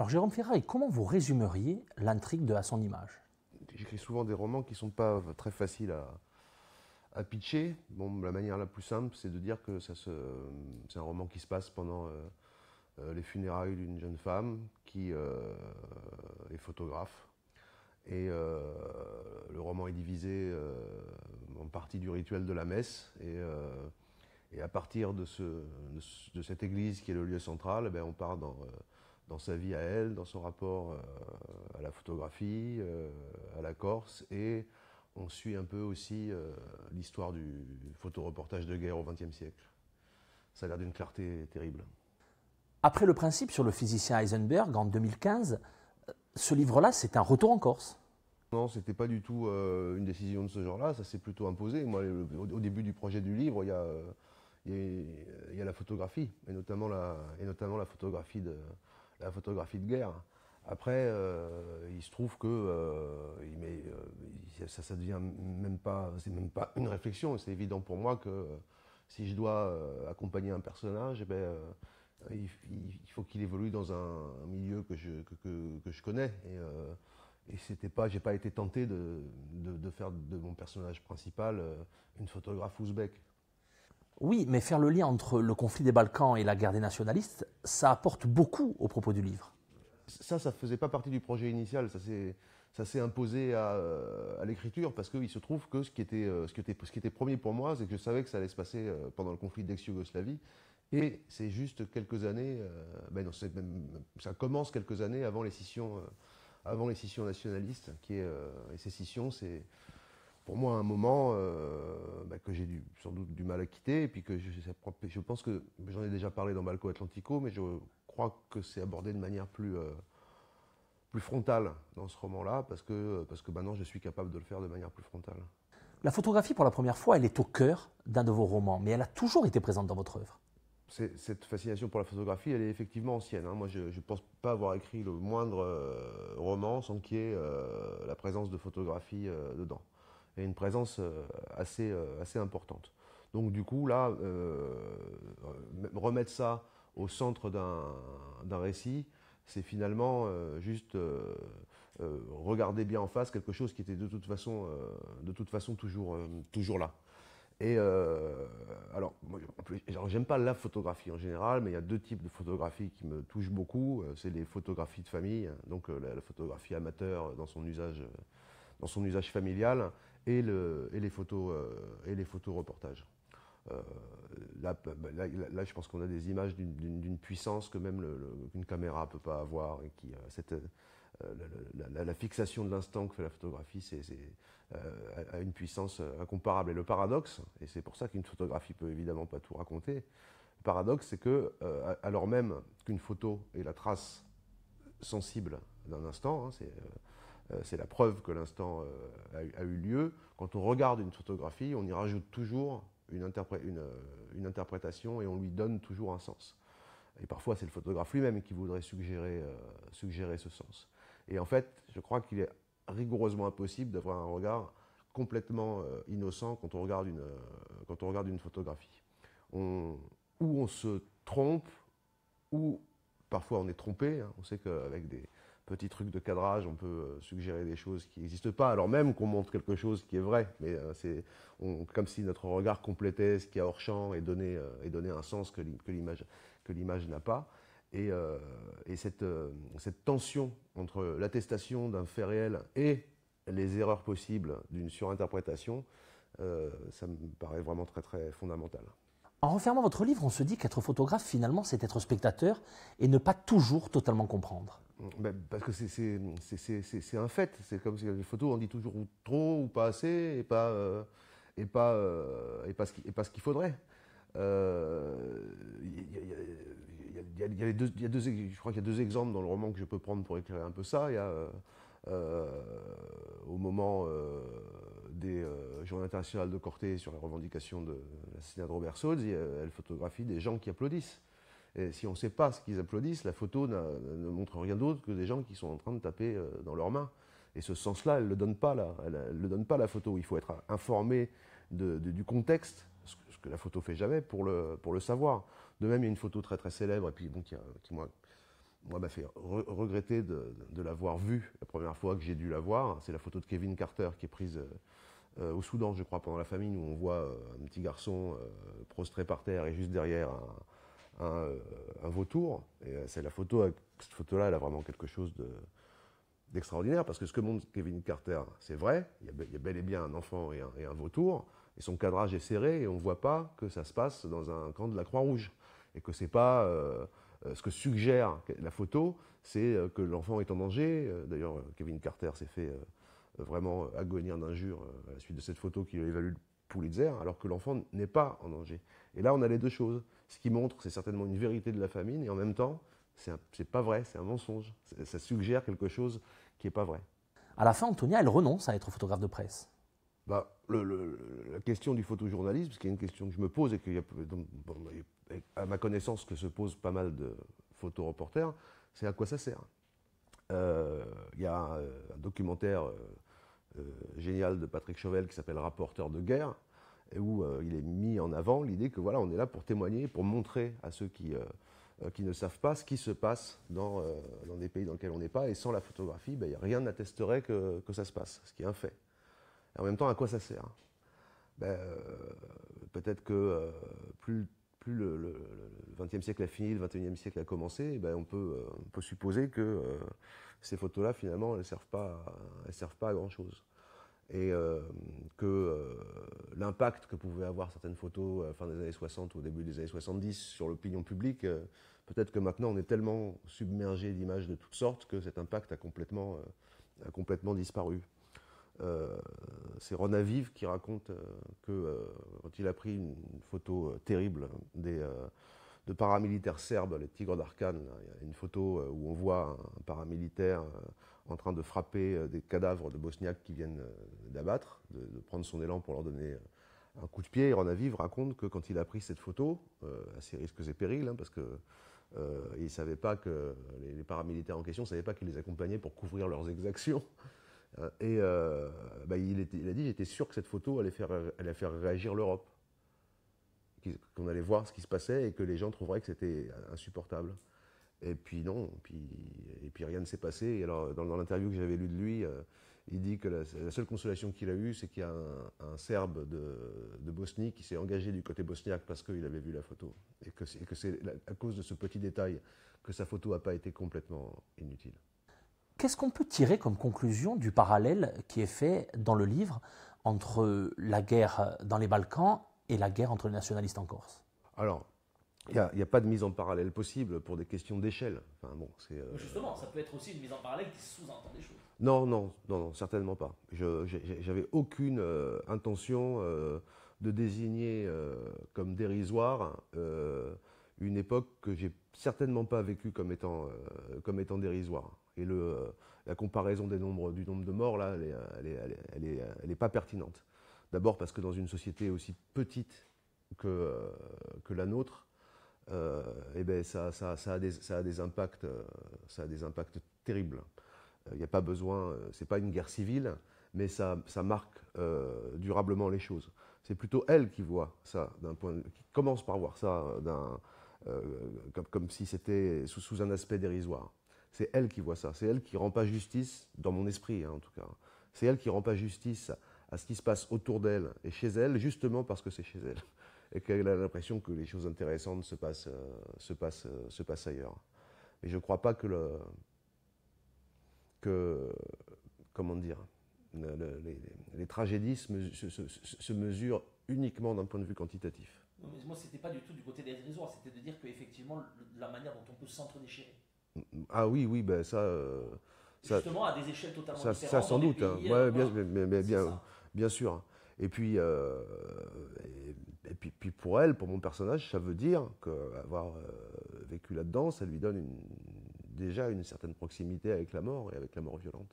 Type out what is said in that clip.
Alors Jérôme Ferrari, comment vous résumeriez l'intrigue de À son image J'écris souvent des romans qui ne sont pas très faciles à, pitcher. Bon, la manière la plus simple, c'est de dire que c'est un roman qui se passe pendant euh, euh, les funérailles d'une jeune femme qui euh, est photographe. Et le roman est divisé en partie du rituel de la messe. Et, à partir de, cette église qui est le lieu central, eh ben, on part dans dans sa vie à elle, dans son rapport euh, à la photographie, euh, à la Corse, et on suit un peu aussi euh, l'histoire du photoreportage de guerre au XXe siècle. Ça a l'air d'une clarté terrible. Après le principe sur le physicien Heisenberg en 2015, ce livre-là, c'est un retour en Corse. Non, c'était pas du tout une décision de ce genre-là, ça s'est plutôt imposé. Moi, au début du projet du livre, il y a, la photographie, et notamment la photographie de, la photographie de guerre. Après, euh, il se trouve que euh, euh, ça, ça devient même pas, c'est même pas une réflexion. C'est évident pour moi que si je dois accompagner un personnage, eh ben, il, faut qu'il évolue dans un, milieu que je, que, je connais. Et, et c'était pas, j'ai pas été tenté de, de, faire de mon personnage principal une photographe ouzbek. Oui, mais faire le lien entre le conflit des Balkans et la guerre des nationalistes, ça apporte beaucoup au propos du livre. Ça, ça ne faisait pas partie du projet initial, ça s'est imposé à, l'écriture parce qu'il se trouve que ce qui, était, euh, ce, premier pour moi, c'est que je savais que ça allait se passer euh, pendant le conflit d'ex-Yougoslavie. Et c'est juste quelques années, euh, ben ça commence quelques années avant les scissions, avant les nationalistes. Qui et ces scissions, c'est pour moi un moment euh, bah, que j'ai sans doute du mal à quitter, et puis que je, je pense que j'en ai déjà parlé dans Balco Atlantico, mais je crois que c'est abordé de manière plus, euh, plus frontale dans ce roman-là, parce que, parce que maintenant je suis capable de le faire de manière plus frontale. La photographie, pour la première fois, elle est au cœur d'un de vos romans, mais elle a toujours été présente dans votre œuvre. Cette fascination pour la photographie, elle est effectivement ancienne. Hein. Moi, je ne pense pas avoir écrit le moindre euh, roman sans qu'il y ait la présence de photographie dedans et une présence euh, assez, euh, assez importante. Donc du coup, là, euh, remettre ça au centre d'un récit, c'est finalement juste regarder bien en face quelque chose qui était de toute façon, de toute façon toujours, toujours là. Et alors, j'aime pas la photographie en général, mais il y a deux types de photographies qui me touchent beaucoup. C'est les photographies de famille, hein, donc la, la, photographie amateur dans son usage, dans son usage familial, et, le, et les photos euh, et les photos reportages. Euh, bah, bah, là, je pense qu'on a des images d'une puissance que même une caméra peut pas avoir et qui euh, cette, la, fixation de l'instant que fait la photographie, c'est a une puissance incomparable. Et le paradoxe, et c'est pour ça qu'une photographie peut évidemment pas tout raconter. Le paradoxe, c'est que alors même qu'une photo est la trace sensible d'un instant, hein, c'est euh, c'est la preuve que l'instant euh, a, eu lieu. Quand on regarde une photographie, on y rajoute toujours euh, une, interprétation et on lui donne toujours un sens. Et parfois, c'est le photographe lui-même qui voudrait suggérer, ce sens. Et en fait, je crois qu'il est rigoureusement impossible d'avoir un regard complètement innocent quand on regarde une, photographie. On, ou on se trompe, ou parfois on est trompé. Hein. On sait qu'avec des, petit truc de cadrage, on peut euh, suggérer des choses qui n'existent pas, alors même qu'on montre quelque chose qui est vrai, mais euh, c'est comme si notre regard complétait ce qui est hors champ et donnait, euh, et un sens que l'image n'a pas. Et, cette, cette, tension entre l'attestation d'un fait réel et les erreurs possibles d'une surinterprétation, ça me paraît vraiment très très fondamental. En refermant votre livre, on se dit qu'être photographe, finalement, c'est être spectateur et ne pas toujours totalement comprendre. Ben, parce que c'est un fait. C'est comme si les photos, on dit toujours trop ou pas assez et pas, euh, et pas, euh, et pas ce qu'il faudrait. je crois qu'il y a deux exemples dans le roman que je peux prendre pour éclairer un peu ça. Il y a euh, au moment des Journées internationales de Corté sur les revendications de l'assassinat de Robert Sodds, elle photographie des gens qui applaudissent. Et si on ne sait pas ce qu'ils applaudissent, la photo ne montre rien d'autre que des gens qui sont en train de taper euh, dans leurs mains. Et ce sens-là, elle ne le donne pas Elle, le donne pas la photo. Il faut être informé du contexte, ce que, la photo fait jamais pour le, pour le savoir. De même, il y a une photo très très célèbre et puis bon, qui, moi, moi m'a fait regretter de, l'avoir vue la première fois que j'ai dû la voir. C'est la photo de Kevin Carter qui est prise euh, au Soudan, je crois, pendant la famine, où on voit euh, un petit garçon prostré par terre et juste derrière un, euh, un, vautour. Et euh, c'est la photo, cette photo-là, elle a vraiment quelque chose de, d'extraordinaire, parce que ce que montre Kevin Carter, c'est vrai, il y, a, bel et bien un enfant et un, vautour, et son cadrage est serré, et on ne voit pas que ça se passe dans un camp de la Croix-Rouge, et que c'est pas... Euh, ce que suggère la photo, c'est que l'enfant est en danger. D'ailleurs, Kevin Carter s'est fait vraiment agonir d'injures à la suite de cette photo qui lui a Pulitzer, alors que l'enfant n'est pas en danger. Et là, on a les deux choses. Ce qui montre, c'est certainement une vérité de la famine, et en même temps, c'est pas vrai, c'est un mensonge. Ça suggère quelque chose qui n'est pas vrai. À la fin, Antonia, elle renonce à être photographe de presse. Bah, la question du photojournalisme, qui est une question que je me pose et que, donc, bah, à ma connaissance, que se posent pas mal de photoreporters, c'est à quoi ça sert. Euh, il y a un, euh, documentaire. Euh, euh, génial de Patrick Chauvel qui s'appelle Rapporteur de guerre, et où euh, il est mis en avant l'idée que voilà, on est là pour témoigner, pour montrer à ceux qui, euh, qui ne savent pas ce qui se passe dans, dans des pays dans lesquels on n'est pas, et sans la photographie, ben, rien n'attesterait que, que ça se passe, ce qui est un fait. Et en même temps, à quoi ça sert ben, Peut-être que plus plus le, XXe siècle a fini, le XXIe siècle a commencé, eh ben euh, on, peut, supposer que euh, ces photos-là, finalement, elles ne servent, pas servent pas à grand-chose. Et euh, que l'impact que pouvaient avoir certaines photos à la fin des années 60 ou au début des années 70 sur l'opinion publique, peut-être que maintenant on est tellement submergé d'images de toutes sortes que cet impact a complètement disparu. Euh, c'est Ronaviv qui raconte euh, que euh, quand il a pris une photo terrible hein, de paramilitaires serbes, les Tigres d'Arkane, il y a une photo où on voit un paramilitaire en train de frapper des cadavres de Bosniaques qui viennent d'abattre, de, prendre son élan pour leur donner un coup de pied. Ronaviv raconte que quand il a pris cette photo, à ses risques et périls, hein, parce que savait pas que les, paramilitaires en question ne savaient pas qu'ils les accompagnaient pour couvrir leurs exactions. Euh, et euh, bah, il, a dit j'étais sûr que cette photo allait faire, allait faire réagir l'Europe, qu'on allait voir ce qui se passait et que les gens trouveraient que c'était insupportable. Et puis non, et puis, et puis rien ne s'est passé. Et alors dans, l'interview que j'avais lue de lui, euh, il dit que la, seule consolation qu'il a eue, c'est qu'il y a un, Serbe de, de, Bosnie qui s'est engagé du côté bosniaque parce qu'il avait vu la photo. Et que c'est à cause de ce petit détail que sa photo n'a pas été complètement inutile. Qu'est-ce qu'on peut tirer comme conclusion du parallèle qui est fait dans le livre entre la guerre dans les Balkans et la guerre entre les nationalistes en Corse Alors, il n'y a, pas de mise en parallèle possible pour des questions d'échelle. Euh, Justement, ça peut être aussi une mise en parallèle qui sous-entend des choses. Non, non, non, certainement pas. J'avais aucune euh, intention euh, de désigner comme dérisoire une époque que j'ai certainement pas vécue comme étant dérisoire. Et le, euh, la comparaison des nombres, du nombre de morts, là, elle n'est euh, euh, pas pertinente. D'abord parce que dans une société aussi petite que, que la nôtre, eh ben ça, ça, a des, impacts, ça a des impacts terribles. Il n'y a pas besoin, c'est pas une guerre civile, mais ça, marque durablement les choses. C'est plutôt elle qui voit ça d'un point, qui commence par voir ça d'un, comme, si c'était sous, un aspect dérisoire c'est elle qui voit ça, c'est elle qui rend pas justice, dans mon esprit hein, en tout cas, c'est elle qui rend pas justice à ce qui se passe autour d'elle et chez elle, justement parce que c'est chez elle, et qu'elle a l'impression que les choses intéressantes se passent, euh, euh, ailleurs. Mais je ne crois pas que le... que... comment les, tragédies se, mesurent uniquement d'un point de vue quantitatif. Non, mais moi, n'était pas du tout du côté des réseaux, c'était de dire qu'effectivement, la manière dont on peut s'entre-déchirer. Ah oui, oui, ben ça. Euh, Justement, ça, à des échelles totalement différentes. Ça, sans doute. bien, mais, bien, bien, sûr. Et puis, euh, et, puis, puis, pour elle, pour mon personnage, ça veut dire qu'avoir euh, vécu là-dedans, ça lui donne déjà une certaine proximité avec la mort et avec la mort violente.